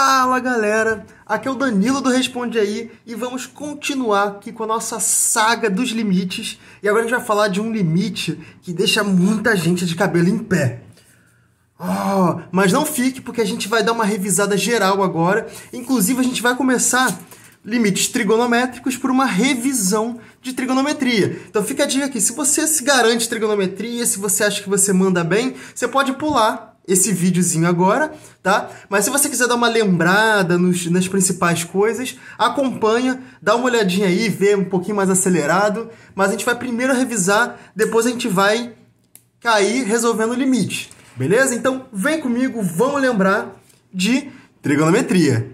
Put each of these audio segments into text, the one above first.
Fala galera, aqui é o Danilo do Responde Aí e vamos continuar aqui com a nossa saga dos limites. E agora a gente vai falar de um limite que deixa muita gente de cabelo em pé. Oh, mas não fique, porque a gente vai dar uma revisada geral agora. Inclusive, a gente vai começar limites trigonométricos por uma revisão de trigonometria. Então fica a dica aqui, se você se garante trigonometria, se você acha que você manda bem, você pode pular esse videozinho agora, tá? Mas se você quiser dar uma lembrada nos, nas principais coisas, acompanha, dá uma olhadinha aí, vê um pouquinho mais acelerado, mas a gente vai primeiro revisar, depois a gente vai cair resolvendo o limite, beleza? Então vem comigo, vamos lembrar de trigonometria.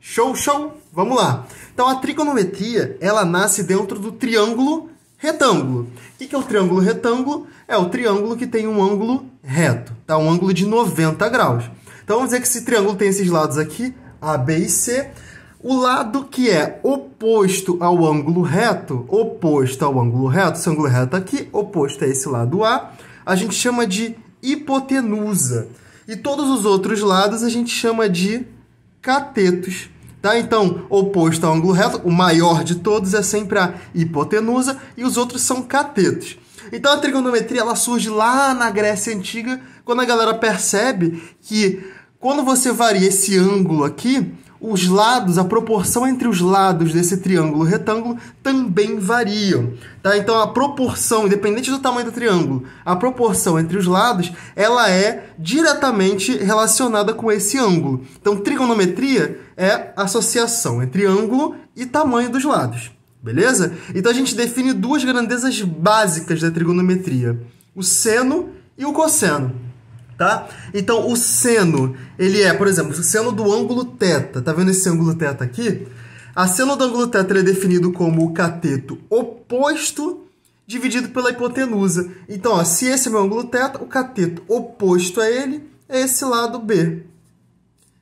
Show, show! Vamos lá! Então a trigonometria, ela nasce dentro do triângulo retângulo. O que é o triângulo retângulo? É o triângulo que tem um ângulo reto, tá? um ângulo de 90 graus. Então vamos dizer que esse triângulo tem esses lados aqui, A, B e C. O lado que é oposto ao ângulo reto, oposto ao ângulo reto, esse ângulo reto aqui, oposto a esse lado A, a gente chama de hipotenusa. E todos os outros lados a gente chama de catetos. Tá? Então, oposto ao ângulo reto, o maior de todos é sempre a hipotenusa e os outros são catetos. Então a trigonometria ela surge lá na Grécia Antiga, quando a galera percebe que quando você varia esse ângulo aqui, os lados, a proporção entre os lados desse triângulo retângulo também variam. Tá? Então a proporção, independente do tamanho do triângulo, a proporção entre os lados, ela é diretamente relacionada com esse ângulo. Então trigonometria é a associação entre ângulo e tamanho dos lados. Beleza? Então a gente define duas grandezas básicas da trigonometria: o seno e o cosseno. Tá? Então o seno, ele é, por exemplo, o seno do ângulo θ. Tá vendo esse ângulo θ aqui? A seno do ângulo θ é definido como o cateto oposto dividido pela hipotenusa. Então, ó, se esse é meu ângulo θ, o cateto oposto a ele é esse lado B,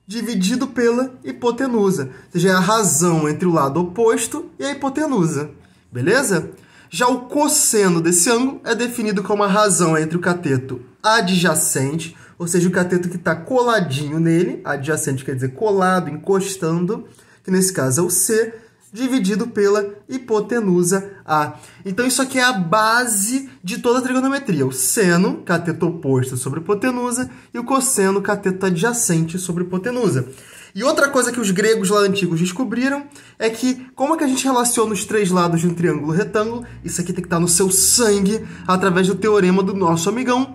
dividido pela hipotenusa. Ou seja, é a razão entre o lado oposto e a hipotenusa. Beleza? Já o cosseno desse ângulo é definido como a razão entre o cateto adjacente, ou seja, o cateto que está coladinho nele, adjacente quer dizer colado, encostando, que nesse caso é o C, dividido pela hipotenusa A. Então isso aqui é a base de toda a trigonometria. O seno, cateto oposto sobre hipotenusa, e o cosseno, cateto adjacente sobre hipotenusa. E outra coisa que os gregos lá antigos descobriram é que como é que a gente relaciona os três lados de um triângulo retângulo? Isso aqui tem que estar no seu sangue através do teorema do nosso amigão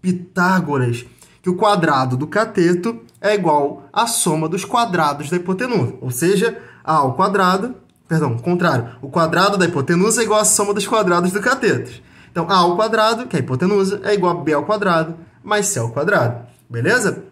Pitágoras, que o quadrado do cateto é igual à soma dos quadrados da hipotenusa, ou seja, a ao quadrado, perdão, contrário, o quadrado da hipotenusa é igual à soma dos quadrados do cateto. Então, A ao quadrado, que é a hipotenusa, é igual a B ao quadrado mais C ao quadrado. Beleza?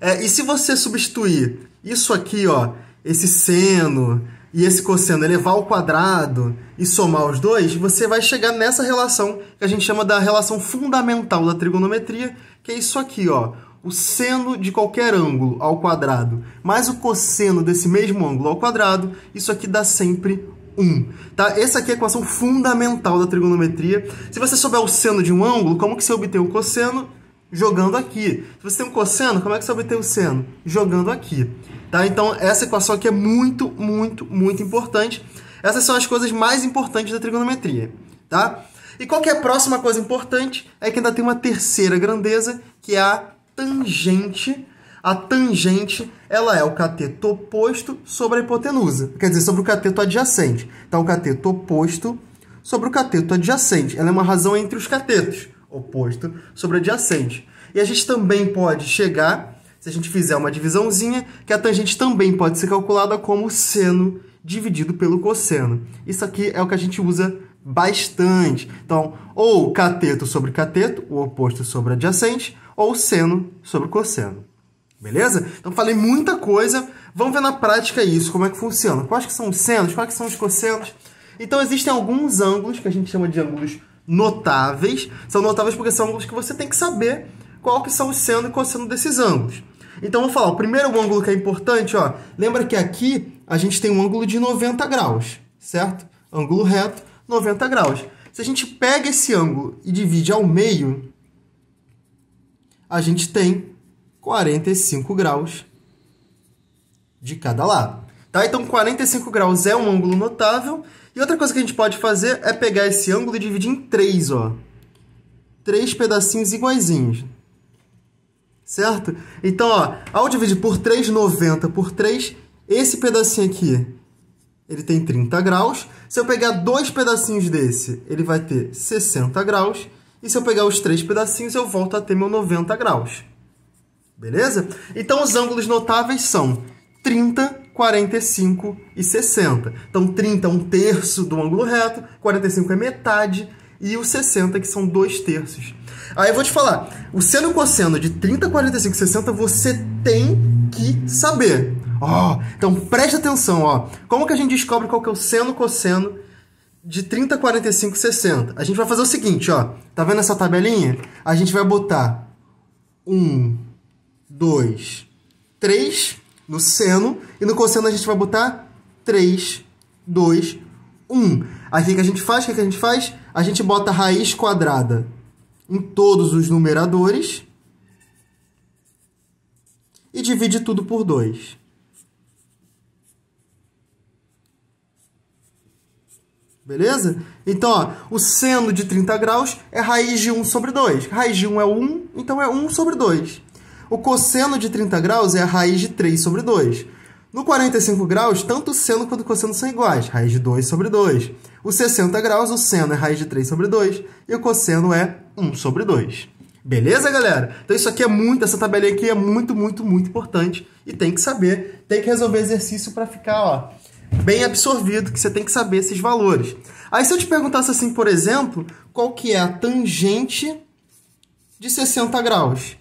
É, e se você substituir isso aqui, ó, esse seno e esse cosseno, elevar ao quadrado e somar os dois, você vai chegar nessa relação que a gente chama da relação fundamental da trigonometria, que é isso aqui, ó o seno de qualquer ângulo ao quadrado mais o cosseno desse mesmo ângulo ao quadrado, isso aqui dá sempre 1. Tá? Essa aqui é a equação fundamental da trigonometria. Se você souber o seno de um ângulo, como que você obtém o cosseno? Jogando aqui. Se você tem um cosseno, como é que você obtém o seno? Jogando aqui. Tá? Então, essa equação aqui é muito, muito, muito importante. Essas são as coisas mais importantes da trigonometria. Tá? E qual que é a próxima coisa importante? É que ainda tem uma terceira grandeza, que é a tangente. A tangente, ela é o cateto oposto sobre a hipotenusa, quer dizer, sobre o cateto adjacente. Então, o cateto oposto sobre o cateto adjacente. Ela é uma razão entre os catetos, oposto sobre adjacente. E a gente também pode chegar, se a gente fizer uma divisãozinha, que a tangente também pode ser calculada como seno dividido pelo cosseno. Isso aqui é o que a gente usa bastante. Então, ou cateto sobre cateto, o oposto sobre adjacente, ou seno sobre cosseno. Beleza? Então falei muita coisa. Vamos ver na prática isso, como é que funciona. Quais que são os senos, quais que são os cossenos. Então existem alguns ângulos que a gente chama de ângulos notáveis. São notáveis porque são ângulos que você tem que saber qual que são os seno e cosseno desses ângulos. Então vou falar, o primeiro ângulo que é importante, ó, lembra que aqui a gente tem um ângulo de 90 graus, certo? Ângulo reto, 90 graus. Se a gente pega esse ângulo e divide ao meio, a gente tem 45 graus de cada lado. Tá? Então, 45 graus é um ângulo notável. E outra coisa que a gente pode fazer é pegar esse ângulo e dividir em três, ó. Três pedacinhos iguaizinhos. Certo? Então, ó, ao dividir por 3, 90 por 3, esse pedacinho aqui, ele tem 30 graus. Se eu pegar dois pedacinhos desse, ele vai ter 60 graus. E se eu pegar os três pedacinhos, eu volto a ter meu 90 graus. Beleza? Então, os ângulos notáveis são 30, 45 e 60. Então, 30 é um terço do ângulo reto, 45 é metade e o 60, que são dois terços. Aí eu vou te falar, o seno e cosseno de 30, 45 e 60, você tem que saber. oh, então preste atenção, ó. Como que a gente descobre qual que é o seno e cosseno de 30, 45, 60. A gente vai fazer o seguinte, ó. Tá vendo essa tabelinha? A gente vai botar 1, 2, 3 no seno. E no cosseno a gente vai botar 3, 2, 1. Aí o que a gente faz? O que a gente faz? A gente bota a raiz quadrada em todos os numeradores. E divide tudo por 2. Beleza? Então, ó, o seno de 30 graus é raiz de 1 sobre 2. Raiz de 1 é 1, então é 1 sobre 2. O cosseno de 30 graus é a raiz de 3 sobre 2. No 45 graus, tanto o seno quanto o cosseno são iguais, raiz de 2 sobre 2. O 60 graus, o seno é raiz de 3 sobre 2 e o cosseno é 1 sobre 2. Beleza, galera? Então isso aqui é muito, essa tabelinha aqui é muito, muito, muito importante e tem que saber, tem que resolver exercício para ficar, ó, bem absorvido, que você tem que saber esses valores. Aí se eu te perguntasse assim, por exemplo, qual que é a tangente de 60 graus?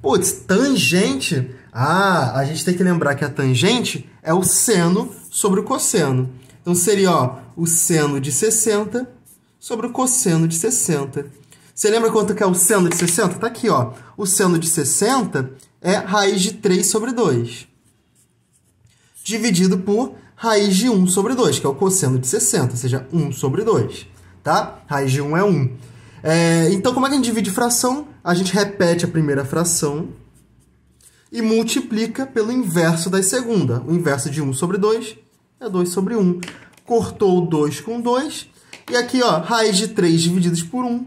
Putz, tangente? Ah, a gente tem que lembrar que a tangente é o seno sobre o cosseno. Então seria ó, o seno de 60 sobre o cosseno de 60. Você lembra quanto que é o seno de 60? Tá aqui, ó. O seno de 60 é raiz de 3 sobre 2. Dividido por raiz de 1 sobre 2, que é o cosseno de 60, ou seja, 1 sobre 2, tá? Raiz de 1 é 1. É, então, como é que a gente divide fração? A gente repete a primeira fração e multiplica pelo inverso da segunda. O inverso de 1 sobre 2 é 2 sobre 1. Cortou 2 com 2. E aqui, ó, raiz de 3 dividido por 1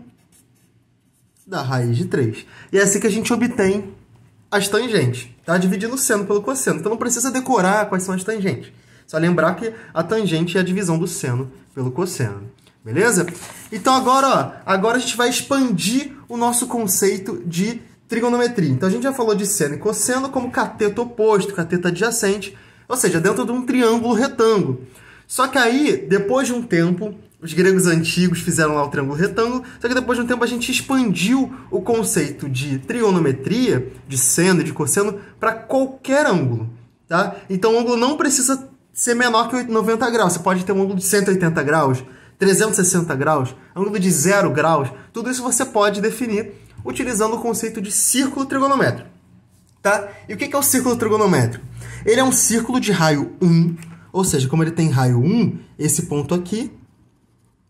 dá raiz de 3. E é assim que a gente obtém as tangentes, tá? Dividindo o seno pelo cosseno. Então não precisa decorar quais são as tangentes. Só lembrar que a tangente é a divisão do seno pelo cosseno. Beleza? Então agora, ó, agora a gente vai expandir o nosso conceito de trigonometria. Então a gente já falou de seno e cosseno como cateto oposto, cateto adjacente, ou seja, dentro de um triângulo retângulo. Só que aí, depois de um tempo, os gregos antigos fizeram lá o triângulo retângulo, só que depois de um tempo a gente expandiu o conceito de trigonometria, de seno e de cosseno, para qualquer ângulo. Tá? Então o ângulo não precisa ser menor que 90 graus. Você pode ter um ângulo de 180 graus, 360 graus, ângulo de 0 graus. Tudo isso você pode definir utilizando o conceito de círculo trigonométrico. Tá? E o que é o círculo trigonométrico? Ele é um círculo de raio 1, ou seja, como ele tem raio 1, esse ponto aqui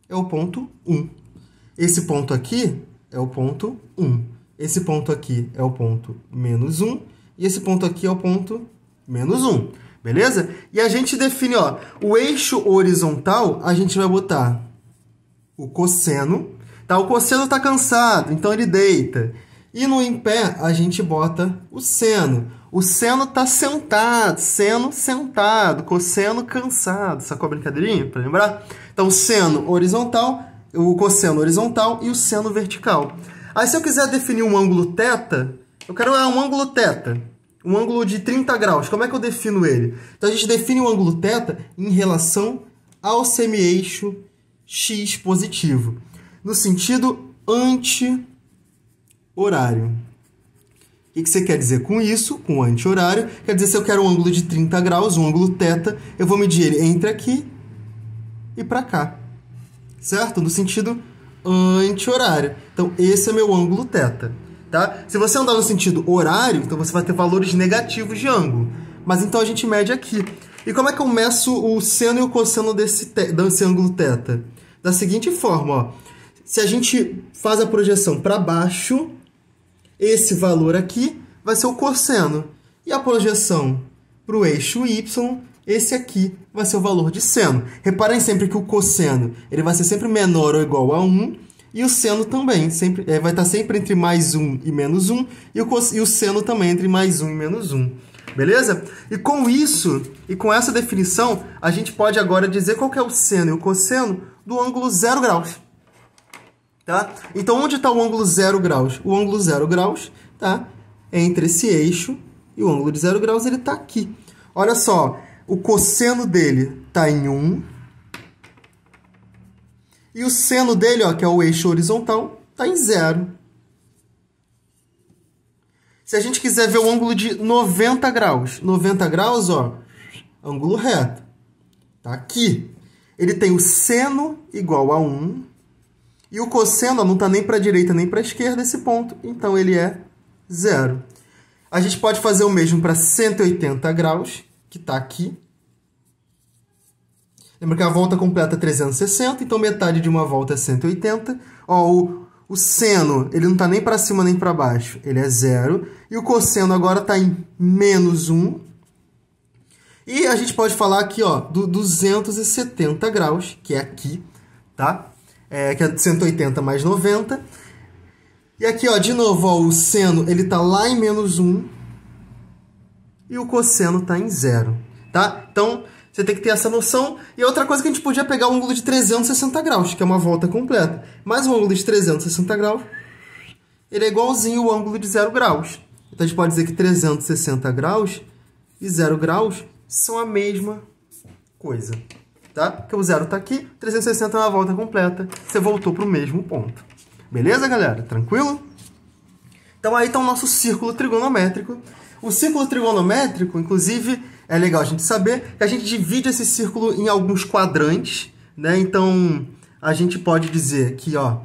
é o ponto 1. Esse ponto aqui é o ponto 1. Esse ponto aqui é o ponto menos 1. E esse ponto aqui é o ponto menos 1 beleza? E a gente define, ó, o eixo horizontal, a gente vai botar o cosseno, tá? O cosseno tá cansado, então ele deita. E no em pé, a gente bota o seno. O seno tá sentado, seno sentado, cosseno cansado. Sacou a brincadeirinha, para lembrar? Então, seno horizontal, o cosseno horizontal e o seno vertical. Aí, se eu quiser definir um ângulo θ, eu quero ah, um ângulo θ um ângulo de 30 graus. Como é que eu defino ele? Então a gente define o ângulo θ em relação ao semi-eixo x positivo, no sentido anti-horário. O que você quer dizer com isso, com anti-horário? Quer dizer, se eu quero um ângulo de 30 graus, um ângulo θ, eu vou medir ele entre aqui e para cá, certo? No sentido anti-horário. Então, esse é meu ângulo θ tá? Se você andar no sentido horário, então você vai ter valores negativos de ângulo. Mas então a gente mede aqui. E como é que eu meço o seno e o cosseno desse, desse ângulo θ? Da seguinte forma, ó. Se a gente faz a projeção para baixo, esse valor aqui vai ser o cosseno. E a projeção para o eixo y, esse aqui vai ser o valor de seno. Reparem sempre que o cosseno ele vai ser sempre menor ou igual a 1 e o seno também, sempre, é, vai estar tá sempre entre mais um e menos um, e o, e o seno também entre mais um e menos um. Beleza? E com isso, e com essa definição, a gente pode agora dizer qual é o seno e o cosseno do ângulo zero graus. Tá? Então, onde está o ângulo zero graus? O ângulo zero graus tá? é entre esse eixo e o ângulo de zero graus ele está aqui. Olha só, o cosseno dele está em 1, um, e o seno dele, ó, que é o eixo horizontal, está em zero. Se a gente quiser ver o ângulo de 90 graus, 90 graus, ó, ângulo reto, tá aqui. Ele tem o seno igual a 1 e o cosseno ó, não está nem para a direita nem para a esquerda esse ponto, então ele é zero. A gente pode fazer o mesmo para 180 graus, que está aqui. Lembra que a volta completa é 360, então metade de uma volta é 180. Ó, o, o seno, ele não está nem para cima nem para baixo, ele é zero. E o cosseno agora está em menos 1. E a gente pode falar aqui, ó, do 270 graus, que é aqui, tá? É, que é 180 mais 90. E aqui, ó, de novo, ó, o seno, ele tá lá em menos 1. E o cosseno tá em zero, tá? Então, você tem que ter essa noção. E outra coisa que a gente podia pegar um ângulo de 360 graus, que é uma volta completa. Mas um ângulo de 360 graus, ele é igualzinho ao ângulo de 0 graus. Então a gente pode dizer que 360 graus e 0 graus são a mesma coisa. Tá? Porque o zero está aqui, 360 é uma volta completa. Você voltou para o mesmo ponto. Beleza, galera? Tranquilo? Então aí está o nosso círculo trigonométrico. O círculo trigonométrico, inclusive, é legal a gente saber que a gente divide esse círculo em alguns quadrantes, né? Então a gente pode dizer que, ó,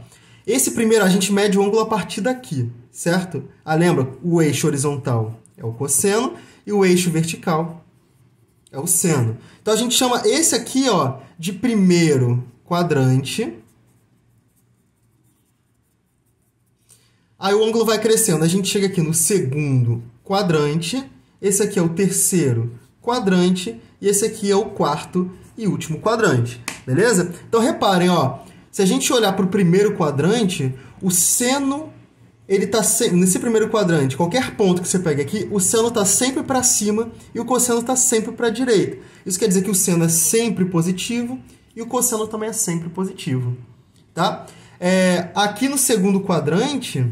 esse primeiro a gente mede o ângulo a partir daqui, certo? Ah, lembra, o eixo horizontal é o cosseno e o eixo vertical é o seno. Então a gente chama esse aqui, ó, de primeiro quadrante. Aí o ângulo vai crescendo. A gente chega aqui no segundo quadrante. Esse aqui é o terceiro quadrante e esse aqui é o quarto e último quadrante, beleza? Então reparem, ó, se a gente olhar para o primeiro quadrante, o seno ele tá se... nesse primeiro quadrante, qualquer ponto que você pega aqui, o seno está sempre para cima e o cosseno está sempre para a direita. Isso quer dizer que o seno é sempre positivo e o cosseno também é sempre positivo, tá? É, aqui no segundo quadrante,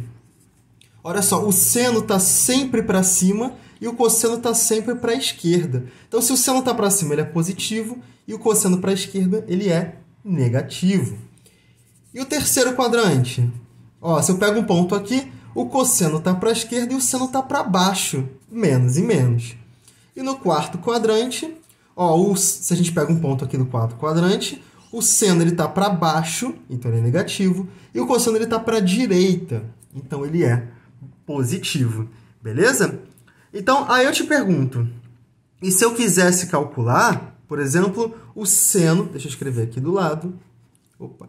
olha só, o seno está sempre para cima e o cosseno está sempre para a esquerda. Então, se o seno está para cima, ele é positivo, e o cosseno para a esquerda, ele é negativo. E o terceiro quadrante? Ó, se eu pego um ponto aqui, o cosseno está para a esquerda e o seno está para baixo, menos e menos. E no quarto quadrante, ó, o, se a gente pega um ponto aqui do quarto quadrante, o seno ele está para baixo, então ele é negativo, e o cosseno ele está para a direita, então ele é positivo, beleza? Então, aí eu te pergunto, e se eu quisesse calcular, por exemplo, o seno, deixa eu escrever aqui do lado, opa,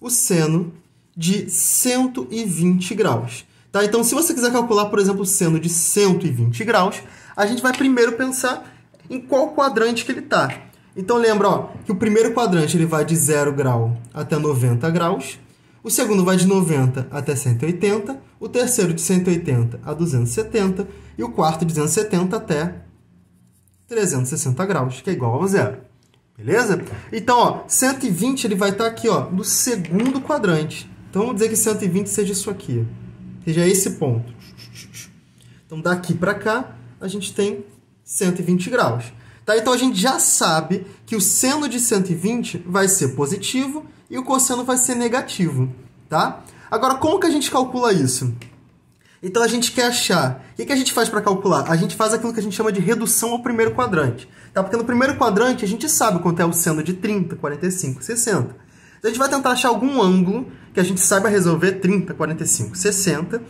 o seno de 120 graus. Tá? Então, se você quiser calcular, por exemplo, o seno de 120 graus, a gente vai primeiro pensar em qual quadrante que ele está. Então, lembra ó, que o primeiro quadrante ele vai de 0 grau até 90 graus, o segundo vai de 90 até 180, o terceiro de 180 a 270 e o quarto de 270 até 360 graus, que é igual a zero. Beleza? Então, ó, 120 ele vai estar tá aqui ó, no segundo quadrante. Então, vamos dizer que 120 seja isso aqui. Seja esse ponto. Então, daqui para cá, a gente tem 120 graus. Tá? Então, a gente já sabe que o seno de 120 vai ser positivo e o cosseno vai ser negativo. Tá? Agora, como que a gente calcula isso? Então a gente quer achar. O que a gente faz para calcular? A gente faz aquilo que a gente chama de redução ao primeiro quadrante. Tá? Porque no primeiro quadrante a gente sabe quanto é o seno de 30, 45, 60. Então a gente vai tentar achar algum ângulo que a gente saiba resolver 30, 45, 60,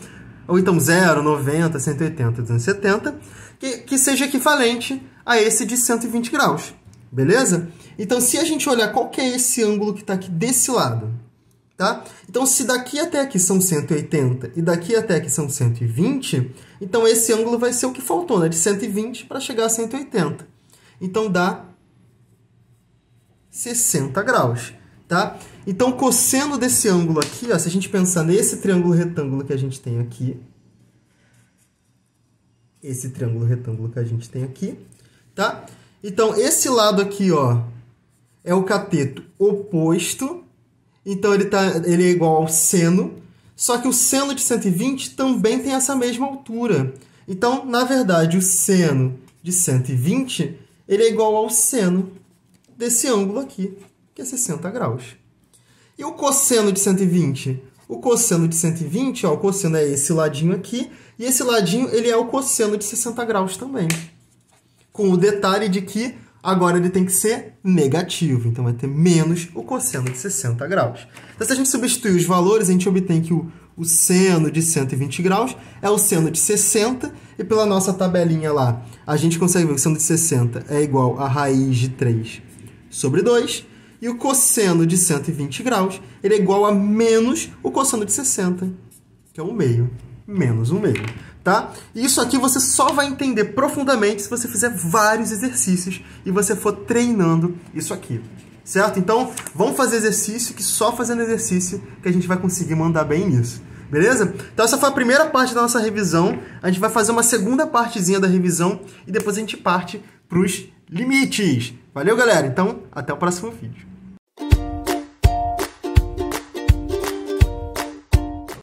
ou então 0, 90, 180, 270, que, que seja equivalente a esse de 120 graus. Beleza? Então se a gente olhar qual que é esse ângulo que está aqui desse lado, Tá? Então, se daqui até aqui são 180 e daqui até aqui são 120, então esse ângulo vai ser o que faltou, né? de 120 para chegar a 180. Então, dá 60 graus. Tá? Então, cosseno desse ângulo aqui, ó, se a gente pensar nesse triângulo retângulo que a gente tem aqui, esse triângulo retângulo que a gente tem aqui, tá? Então, esse lado aqui, ó, é o cateto oposto então ele, tá, ele é igual ao seno, só que o seno de 120 também tem essa mesma altura. Então, na verdade, o seno de 120 ele é igual ao seno desse ângulo aqui, que é 60 graus. E o cosseno de 120? O cosseno de 120, ó, o cosseno é esse ladinho aqui, e esse ladinho ele é o cosseno de 60 graus também. Com o detalhe de que Agora ele tem que ser negativo, então vai ter menos o cosseno de 60 graus. Então, se a gente substituir os valores, a gente obtém que o, o seno de 120 graus é o seno de 60, e pela nossa tabelinha lá, a gente consegue ver que o seno de 60 é igual a raiz de 3 sobre 2, e o cosseno de 120 graus ele é igual a menos o cosseno de 60, que é 1 meio, menos 1 meio tá? E isso aqui você só vai entender profundamente se você fizer vários exercícios e você for treinando isso aqui, certo? Então, vamos fazer exercício, que só fazendo exercício que a gente vai conseguir mandar bem nisso. Beleza? Então essa foi a primeira parte da nossa revisão. A gente vai fazer uma segunda partezinha da revisão e depois a gente parte para os limites. Valeu, galera? Então, até o próximo vídeo.